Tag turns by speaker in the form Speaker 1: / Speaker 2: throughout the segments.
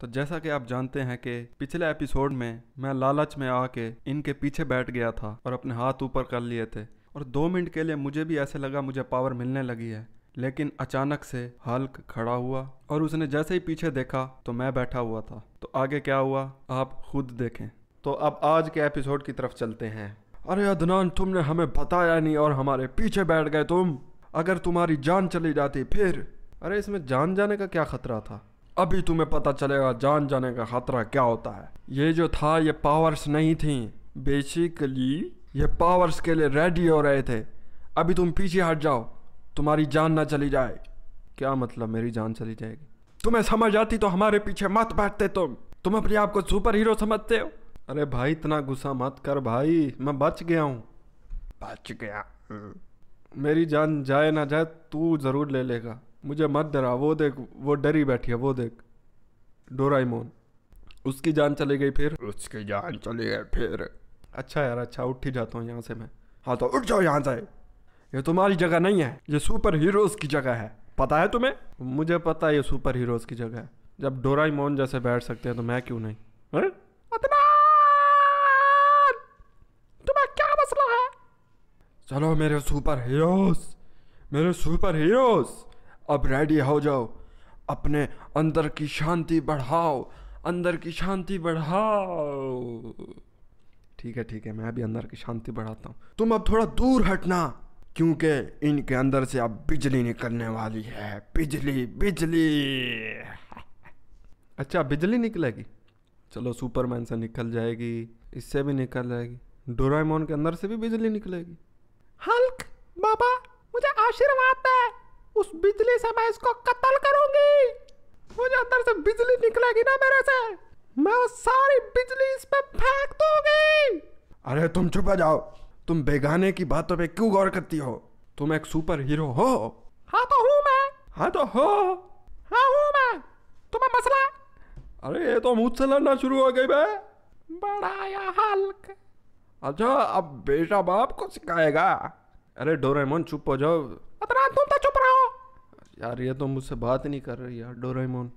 Speaker 1: तो जैसा कि आप जानते हैं कि पिछले एपिसोड में मैं लालच में आके इनके पीछे बैठ गया था और अपने हाथ ऊपर कर लिए थे और दो मिनट के लिए मुझे भी ऐसे लगा मुझे पावर मिलने लगी है लेकिन अचानक से हल्क खड़ा हुआ और उसने जैसे ही पीछे देखा तो मैं बैठा हुआ था तो आगे क्या हुआ आप खुद देखें तो अब आज के एपिसोड की तरफ चलते हैं अरे अदनान तुमने हमें बताया नहीं और हमारे पीछे बैठ गए तुम अगर तुम्हारी जान चली जाती फिर अरे इसमें जान जाने का क्या खतरा था अभी तुम्हें पता चलेगा जान जाने का खतरा क्या होता है ये जो था ये पावर्स नहीं थी बेसिकली ये पावर्स के लिए रेडी हो रहे थे अभी तुम पीछे हट जाओ तुम्हारी जान ना चली जाए क्या मतलब मेरी जान चली जाएगी तुम्हें समझ आती तो हमारे पीछे मत बैठते तुम तुम अपने आप को सुपर हीरो समझते हो अरे भाई इतना गुस्सा मत कर भाई मैं बच गया हूँ बच गया मेरी जान जाए ना जाए तू ज़रूर ले लेगा मुझे मत डरा वो देख वो डरी बैठी है वो देख डोराइमोन उसकी जान चली गई फिर उसकी जान चली गई फिर अच्छा यार अच्छा उठ ही जाता हूँ यहाँ से मैं हाँ तो उठ जाओ यहाँ से ये तुम्हारी जगह नहीं है ये सुपर हीरोज़ की जगह है पता है तुम्हें मुझे पता है ये सुपर हीरोज़ की जगह है जब डोराइमोन जैसे बैठ सकते हैं तो मैं क्यों नहीं है?
Speaker 2: तुम्हें क्या मसला है
Speaker 1: चलो मेरे सुपर हीरोज़ मेरे सुपर हीरोज़ अब रेडी हो जाओ अपने अंदर की शांति बढ़ाओ अंदर की शांति बढ़ाओ ठीक है ठीक है मैं भी अंदर की शांति बढ़ाता हूँ तुम अब थोड़ा दूर हटना क्योंकि इनके अंदर से अब बिजली निकलने वाली है बिजली बिजली अच्छा बिजली निकलेगी चलो सुपरमैन से निकल जाएगी इससे भी निकल जाएगी डोरामोन के अंदर से भी बिजली निकलेगी
Speaker 2: हल्क बाबा मुझे आशीर्वाद है उस बिजली से मैं इसको कत्ल करूंगी मुझे अंदर से बिजली निकलेगी ना मेरे से मैं वो सारी बिजली इस पर फेंक दूंगी
Speaker 1: अरे तुम छुपा जाओ तुम बेगाने की बातों पे क्यों गौर करती हो तुम एक सुपर हीरो हो
Speaker 2: हाँ तो हूँ मैं हाँ तो हो हाँ हूँ मैं तुम्हें मसला
Speaker 1: अरे ये तो मुझसे लड़ना शुरू हो गई बे
Speaker 2: बड़ा या हल्क
Speaker 1: अच्छा अब बेटा बाप को सिखाएगा अरे डोरेमोन चुप हो जाओ अतरा तुम तो चुप रहो यार ये तो मुझसे बात ही नहीं कर रही यार डोरेमोन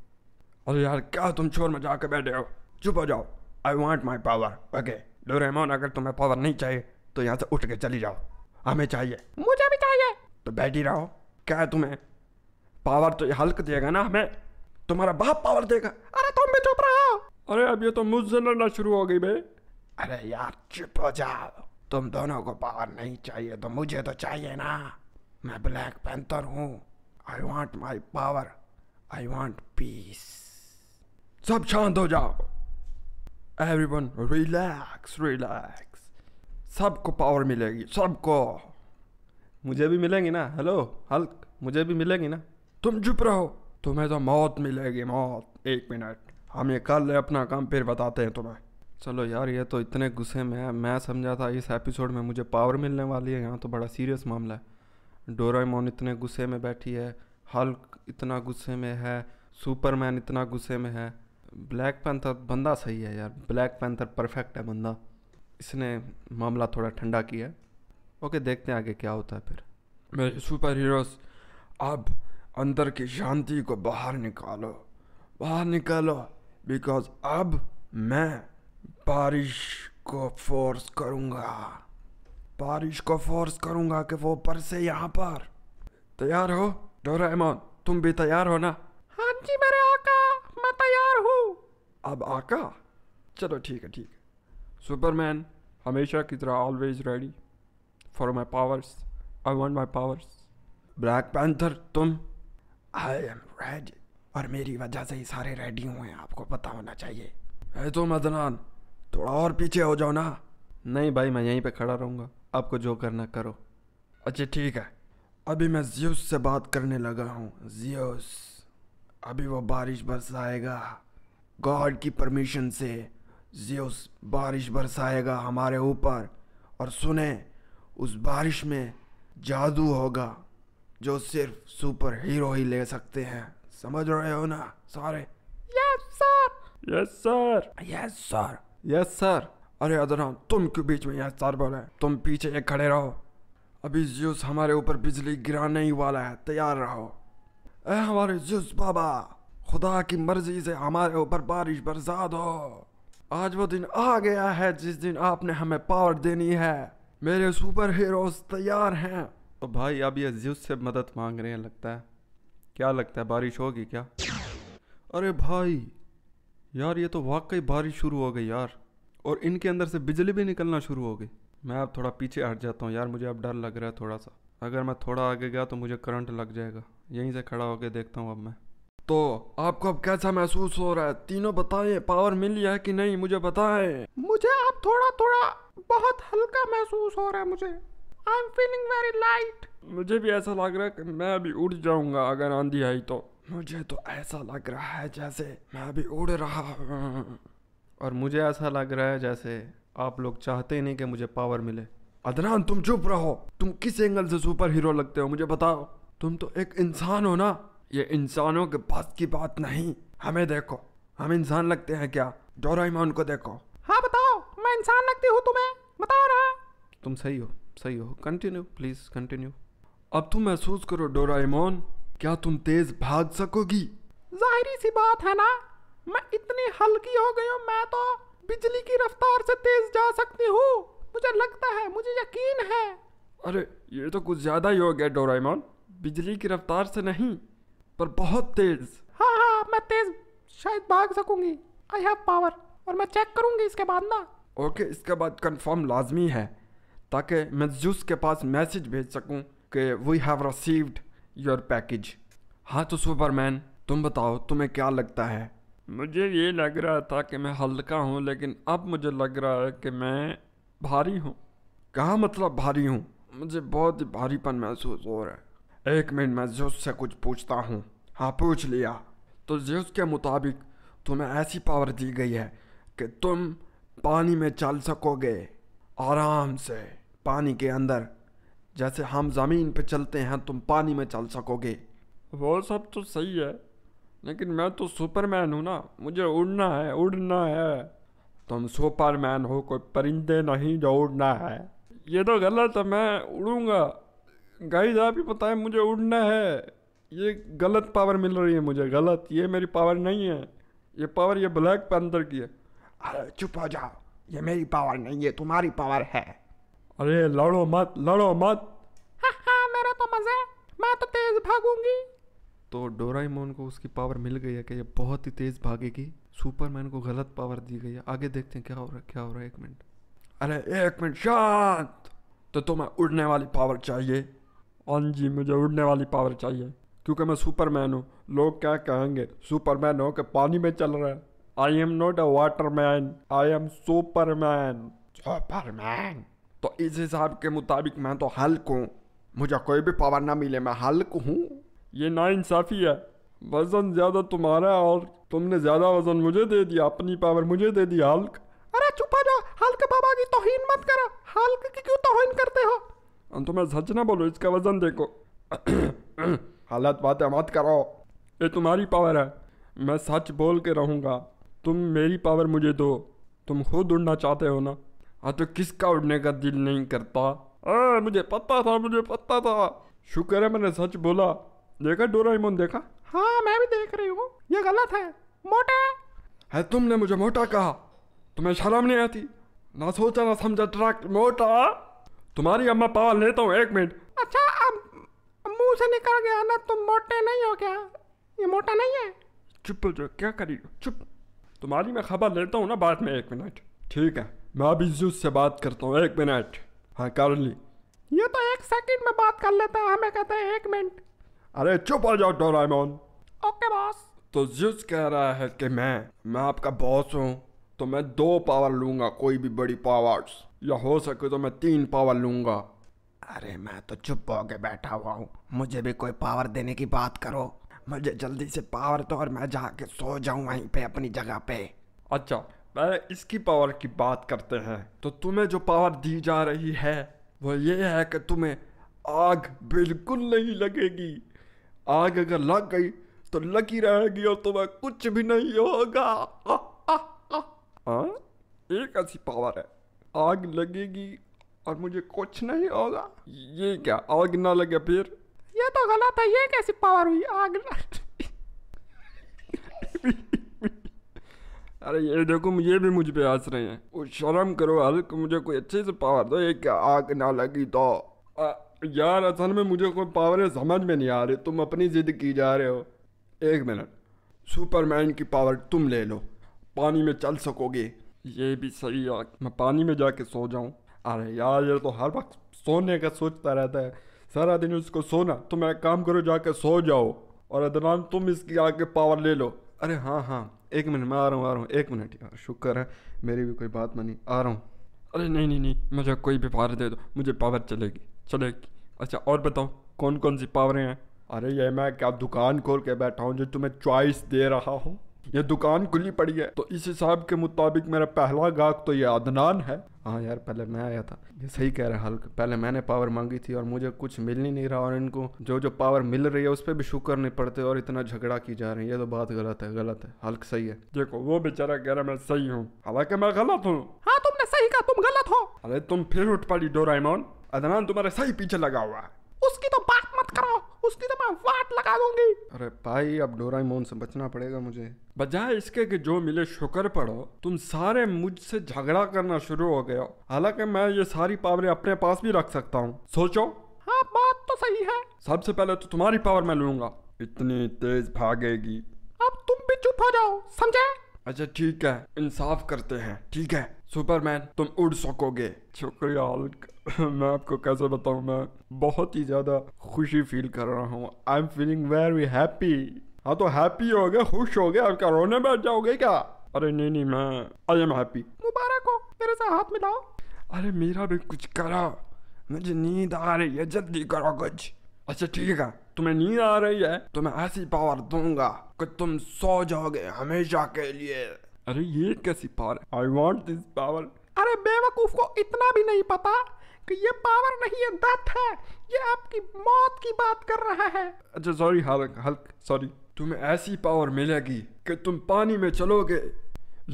Speaker 1: अरे यार क्या तुम चोर में जाके बैठे हो चुप हो जाओ I want my power okay Doraemon अगर तुम्हें पावर नहीं चाहिए तो यहाँ से उठ के चली जाओ हमें चाहिए
Speaker 2: मुझे भी चाहिए
Speaker 1: तो बैठ ही रहो क्या है तुम्हें पावर तो हल्क देगा ना हमें तुम्हारा बाप पावर देगा अरे तुम भी चुप रहो अरे अब ये तो मुझसे लड़ना शुरू हो गई भाई अरे यार चुप हो जाओ तुम दोनों को पावर नहीं चाहिए तो मुझे तो चाहिए ना मैं ब्लैक पैंथर हूँ I want my power I want peace सब शांत हो जाओ एवरी वन रिलैक्स रिलैक्स सबको पावर मिलेगी सबको मुझे भी मिलेंगी ना हेलो हल्क मुझे भी मिलेंगी ना तुम चुप रहो तुम्हें तो मौत मिलेगी मौत एक मिनट हम ये कर ले अपना काम फिर बताते हैं तुम्हें चलो यार ये तो इतने गुस्से में है मैं समझा था इस एपिसोड में मुझे पावर मिलने वाली है यहाँ तो बड़ा सीरियस मामला है डोरामोन इतने गुस्से में बैठी है हल्क इतना गुस्से में है सुपरमैन इतना गुस्से में है ब्लैक पैंथर बंदा सही है यार ब्लैक पैंथर परफेक्ट है बंदा इसने मामला थोड़ा ठंडा किया ओके देखते हैं आगे क्या होता है फिर मेरे सुपर हीरोज अब अंदर की शांति को बाहर निकालो बाहर निकालो बिकॉज अब मैं बारिश को फोर्स करूंगा बारिश को फोर्स करूंगा कि वो पर से यहाँ पर तैयार हो डोरेमोन तुम भी तैयार हो ना
Speaker 2: हाँ जी मेरे आका मैं तैयार हूँ
Speaker 1: अब आका चलो ठीक है ठीक है सुपरमैन हमेशा की तरह always ready for my powers I want my powers black panther तुम आई एम रेडी और मेरी वजह से ही सारे रेडी हुए हैं आपको पता होना चाहिए है तो मदनान थोड़ा और पीछे हो जाओ ना नहीं भाई मैं यहीं पे खड़ा रहूँगा आपको जो करना करो अच्छा ठीक है अभी मैं जियोस से बात करने लगा हूँ जियोस अभी वो बारिश बरसाएगा गॉड की परमिशन से जियोस बारिश बरसाएगा हमारे ऊपर और सुने उस बारिश में जादू होगा जो सिर्फ सुपर हीरो ही ले सकते हैं समझ रहे हो ना सारे yes sir yes sir yes sir yes sir अरे अदर तुम क्यों बीच में यस सर बोले तुम पीछे एक खड़े रहो अभी ज्यूस हमारे ऊपर बिजली गिराने ही वाला है तैयार रहो ए हमारे ज्यूस बाबा खुदा की मर्जी से हमारे ऊपर बारिश बरसा दो आज वो दिन आ गया है जिस दिन आपने हमें पावर देनी है मेरे सुपर हीरोज तैयार हैं तो भाई अब ये ज्यूस से मदद मांग रहे हैं लगता है क्या लगता है बारिश होगी क्या अरे भाई यार ये तो वाकई बारिश शुरू हो गई यार और इनके अंदर से बिजली भी निकलना शुरू हो गई मैं अब थोड़ा पीछे हट जाता हूँ यार मुझे अब डर लग रहा है थोड़ा सा अगर मैं थोड़ा आगे गया तो मुझे करंट लग जाएगा यहीं से खड़ा होकर देखता हूँ अब मैं तो आपको अब कैसा महसूस हो रहा है तीनों बताएं पावर मिल है कि नहीं मुझे बताएं
Speaker 2: मुझे अब थोड़ा थोड़ा बहुत हल्का महसूस हो रहा है मुझे I am feeling very light
Speaker 1: मुझे भी ऐसा लग रहा है कि मैं अभी उठ जाऊंगा अगर आंधी आई तो मुझे तो ऐसा लग रहा है जैसे मैं भी उड़ रहा हूँ और मुझे ऐसा लग रहा है जैसे आप लोग चाहते ही नहीं कि मुझे पावर मिले अदनान तुम चुप रहो तुम किस एंगल से सुपर हीरो लगते हो मुझे बताओ तुम तो एक इंसान हो ना ये इंसानों के पास की बात नहीं हमें देखो हम इंसान लगते हैं क्या डोराइमोन को देखो
Speaker 2: हाँ बताओ मैं इंसान लगती हूँ तुम्हें बताओ ना
Speaker 1: तुम सही हो सही हो कंटिन्यू प्लीज कंटिन्यू अब तुम महसूस करो डोराइमोन क्या तुम तेज भाग
Speaker 2: सकोगी जाहिर सी बात है ना मैं इतनी हल्की हो गई हूँ मैं तो बिजली की रफ्तार से तेज जा सकती हूँ मुझे लगता है मुझे यकीन है
Speaker 1: अरे ये तो कुछ ज्यादा ही हो गया डोराइमोन बिजली की रफ्तार से नहीं पर बहुत तेज
Speaker 2: हाँ हाँ मैं तेज शायद भाग सकूंगी आई हैव पावर और मैं चेक करूंगी इसके बाद ना
Speaker 1: ओके इसके बाद कंफर्म लाजमी है ताकि मैं जूस के पास मैसेज भेज सकूं कि we have received your package हाँ तो सुपरमैन तुम बताओ तुम्हें क्या लगता है मुझे ये लग रहा था कि मैं हल्का हूँ लेकिन अब मुझे लग रहा है कि मैं भारी हूँ कहाँ मतलब भारी हूँ मुझे बहुत ही भारीपन महसूस हो रहा है एक मिनट मैं ज्यूस से कुछ पूछता हूँ हाँ पूछ लिया तो ज्यूस के मुताबिक तुम्हें ऐसी पावर दी गई है कि तुम पानी में चल सकोगे आराम से पानी के अंदर जैसे हम ज़मीन पे चलते हैं तुम पानी में चल सकोगे वो सब तो सही है लेकिन मैं तो सुपरमैन हूँ ना मुझे उड़ना है उड़ना है तुम सुपरमैन हो कोई परिंदे नहीं जो उड़ना है ये तो गलत है मैं उड़ूँगा गाइस आप ही बताएं मुझे उड़ना है ये गलत पावर मिल रही है मुझे गलत ये मेरी पावर नहीं है ये पावर ये ब्लैक पैंथर की है अरे चुप हो जाओ ये मेरी पावर नहीं है तुम्हारी पावर है अरे लड़ो मत लड़ो मत
Speaker 2: हाँ हाँ मेरा तो मजा है
Speaker 1: मैं तो तेज भागूंगी तो डोराइमोन को उसकी पावर मिल गई है कि ये बहुत ही तेज़ भागेगी सुपरमैन को गलत पावर दी गई है आगे देखते हैं क्या हो रहा है क्या हो रहा है एक मिनट अरे एक मिनट शांत तो तुम्हें उड़ने वाली पावर चाहिए हाँ जी मुझे उड़ने वाली पावर चाहिए क्योंकि मैं सुपरमैन हूँ लोग क्या कहेंगे सुपरमैन हो के पानी में चल रहा है I am not a water man I am Superman Superman तो इस हिसाब के मुताबिक मैं तो हल्क हूँ मुझे कोई भी पावर ना मिले मैं हल्क हूँ ये नाइंसाफ़ी है वज़न ज़्यादा तुम्हारा और तुमने ज़्यादा वज़न मुझे दे दिया अपनी पावर मुझे दे दी हल्क अरे
Speaker 2: चुपा जा हल्क बाबा की तोहिन मत करो हल्क की क्यों तोहिन करते हो
Speaker 1: तुम्हें सच ना बोलो इसका वज़न देखो हालत बातें मत करो ये तुम्हारी पावर है मैं सच बोल के रहूँगा तुम मेरी पावर मुझे दो तुम खुद उड़ना चाहते हो ना हाँ तो किसका उड़ने का दिल नहीं करता आ, मुझे पता था मुझे पता था शुक्र है मैंने सच बोला देखा डोराइमोन देखा
Speaker 2: हाँ मैं भी देख रही हूँ ये गलत है मोटा
Speaker 1: है तुमने मुझे मोटा कहा तुम्हें शर्म नहीं आती ना सोचा ना समझा ट्रक मोटा तुम्हारी अम्मा पावर लेता हूँ एक मिनट
Speaker 2: अच्छा अब मुंह से निकल गया ना तुम तो मोटे नहीं हो क्या ये मोटा नहीं है
Speaker 1: चुप हो क्या करी चुप तुम्हारी मैं खबर लेता हूँ ना बाद में एक मिनट ठीक है मैं अभी बिजू से बात करता हूँ एक मिनट हाँ ली
Speaker 2: ये तो एक सेकंड में बात कर लेता है हमें कहते हैं एक मिनट
Speaker 1: अरे चुप हो जाओ डोरामोन ओके बॉस तो जूस कह रहा है कि मैं मैं आपका बॉस हूँ तो मैं दो पावर लूंगा कोई भी बड़ी पावर्स या हो सके तो मैं तीन पावर लूंगा अरे मैं तो चुप होके बैठा हुआ हूँ मुझे भी कोई पावर देने की बात करो मुझे जल्दी से पावर दो और मैं जाके सो जाऊँ वहीं पे अपनी जगह पे अच्छा पहले इसकी पावर की बात करते हैं तो तुम्हें जो पावर दी जा रही है वो ये है कि तुम्हें आग बिल्कुल नहीं लगेगी आग अगर लग गई तो लगी रहेगी और तुम्हें कुछ भी नहीं होगा हाँ एक ऐसी पावर है आग लगेगी और मुझे कुछ नहीं होगा ये क्या आग ना लगे फिर
Speaker 2: ये तो गलत है ये कैसी पावर हुई आग
Speaker 1: अरे ये देखो ये भी मुझ पे हंस रहे हैं वो शर्म करो हल्क मुझे कोई अच्छे से पावर दो एक आग ना लगी तो यार असल में मुझे कोई पावर समझ में नहीं आ रही तुम अपनी ज़िद की जा रहे हो एक मिनट सुपरमैन की पावर तुम ले लो पानी में चल सकोगे ये भी सही है मैं पानी में जाके सो जाऊँ अरे यार ये तो हर वक्त सोने का सोचता रहता है सारा दिन उसको सोना तुम एक काम करो जाके सो जाओ और अदनान तुम इसकी आगे पावर ले लो अरे हाँ हाँ एक मिनट मैं आ रहा हूँ आ रहा हूँ एक मिनट यार शुक्र है मेरी भी कोई बात मानी आ रहा हूँ अरे नहीं नहीं नहीं मुझे कोई भी पावर दे दो मुझे पावर चलेगी चलेगी अच्छा और बताओ कौन कौन सी पावरें हैं अरे ये मैं क्या दुकान खोल के बैठा हूँ जो तुम्हें चॉइस दे रहा हूँ ये दुकान खुली पड़ी है तो इस हिसाब के मुताबिक मेरा पहला गाहक तो ये अदनान है हाँ यार पहले मैं आया था ये सही कह रहा है हल्क पहले मैंने पावर मांगी थी और मुझे कुछ मिल नहीं रहा और इनको जो जो पावर मिल रही है उस पर भी शुक्र नहीं पड़ते और इतना झगड़ा की जा रही है ये तो बात गलत है गलत है हल्क सही है देखो वो बेचारा कह रहा मैं सही हूँ हालांकि मैं गलत हूँ
Speaker 2: हाँ तुमने सही कहा तुम गलत
Speaker 1: हो अरे तुम फिर उठ पाली डोरा अदनान तुम्हारे सही पीछे लगा हुआ है
Speaker 2: उसकी तो उसकी तो मैं वाट लगा दूंगी
Speaker 1: अरे भाई अब डोरामोन से बचना पड़ेगा मुझे बजाय इसके कि जो मिले शुक्र पढ़ो तुम सारे मुझसे झगड़ा करना शुरू हो गए हालांकि मैं ये सारी पावरें अपने पास भी रख सकता हूँ सोचो
Speaker 2: हाँ बात तो सही है
Speaker 1: सबसे पहले तो तुम्हारी पावर मैं लूंगा इतनी तेज भागेगी अब
Speaker 2: तुम भी चुप हो जाओ समझे
Speaker 1: अच्छा ठीक है इंसाफ करते हैं ठीक है सुपरमैन तुम उड़ सकोगे शुक्रिया हल्क मैं आपको कैसे बताऊं मैं बहुत ही ज़्यादा खुशी फील कर रहा हूँ I am feeling very happy हाँ तो हैप्पी हो गए खुश हो गए अब क्या रोने बैठ जाओगे क्या अरे नहीं नहीं मैं आई एम हैप्पी
Speaker 2: मुबारक हो मेरे साथ हाथ मिलाओ
Speaker 1: अरे मेरा भी कुछ करो मुझे नींद आ रही है जल्दी करो कुछ अच्छा ठीक है तुम्हें नींद आ रही है तो मैं ऐसी पावर दूंगा कि तुम सो जाओगे हमेशा के लिए अरे ये कैसी power I want this power
Speaker 2: अरे बेवकूफ को इतना भी नहीं पता कि ये पावर नहीं है डेथ है ये आपकी मौत की बात कर रहा है
Speaker 1: अच्छा सॉरी हल्क हल्क सॉरी तुम्हें ऐसी पावर मिलेगी कि तुम पानी में चलोगे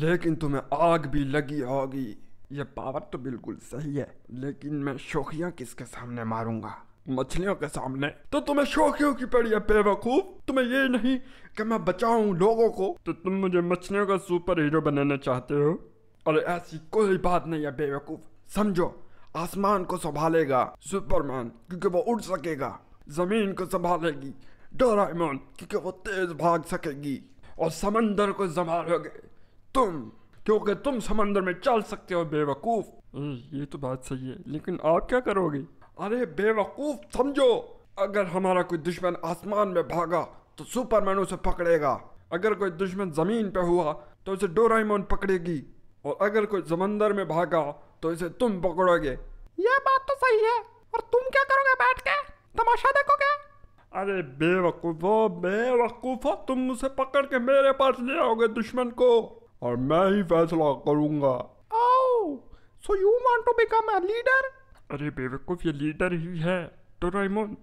Speaker 1: लेकिन तुम्हें आग भी लगी होगी ये पावर तो बिल्कुल सही है लेकिन मैं शोखियाँ किसके सामने मारूंगा मछलियों के सामने तो तुम्हें शौक क्यों की पड़ी है बेवकूफ तुम्हें ये नहीं कि मैं बचाऊं लोगों को तो तुम मुझे मछलियों का सुपर हीरो बनाना चाहते हो और ऐसी कोई बात नहीं है बेवकूफ समझो आसमान को संभालेगा सुपरमैन क्योंकि वो उड़ सकेगा जमीन को संभालेगी डोराइमोन क्योंकि वो तेज भाग सकेगी और समंदर को संभालोगे तुम क्योंकि तुम समंदर में चल सकते हो बेवकूफ ये तो बात सही है लेकिन आप क्या करोगे अरे बेवकूफ समझो अगर हमारा कोई दुश्मन आसमान में भागा तो सुपरमैन उसे पकड़ेगा अगर कोई दुश्मन जमीन पे हुआ तो उसे डोराइमोन पकड़ेगी और अगर कोई समंदर में भागा तो इसे तुम पकड़ोगे
Speaker 2: यह बात तो सही है और तुम क्या करोगे बैठ के तमाशा
Speaker 1: देखोगे अरे बेवकूफो बेवकूफो तुम उसे पकड़ के मेरे पास ले आओगे दुश्मन को और मैं ही फैसला करूंगा
Speaker 2: oh so you want to become a leader
Speaker 1: अरे बेवकूफ़ ये लीडर ही है तो राइमोन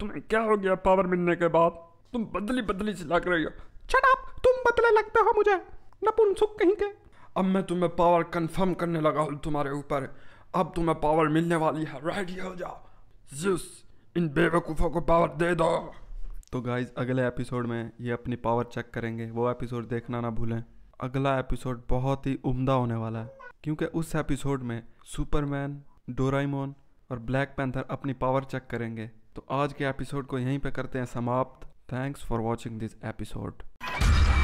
Speaker 1: तुम्हें क्या हो गया पावर मिलने के बाद तुम बदली बदली चिल्ला कर रही हो छट आप तुम बदले लगते हो मुझे सुख कहीं के अब मैं तुम्हें पावर कंफर्म करने लगा हूँ तुम्हारे ऊपर अब तुम्हें पावर मिलने वाली है रेडी हो जाओ जूस इन बेवकूफ़ों को पावर दे दो तो गाइज अगले एपिसोड में ये अपनी पावर चेक करेंगे वो एपिसोड देखना ना भूलें अगला एपिसोड बहुत ही उम्दा होने वाला है क्योंकि उस एपिसोड में सुपरमैन डोराइमोन और ब्लैक पैंथर अपनी पावर चेक करेंगे तो आज के एपिसोड को यहीं पे करते हैं समाप्त thanks for watching this episode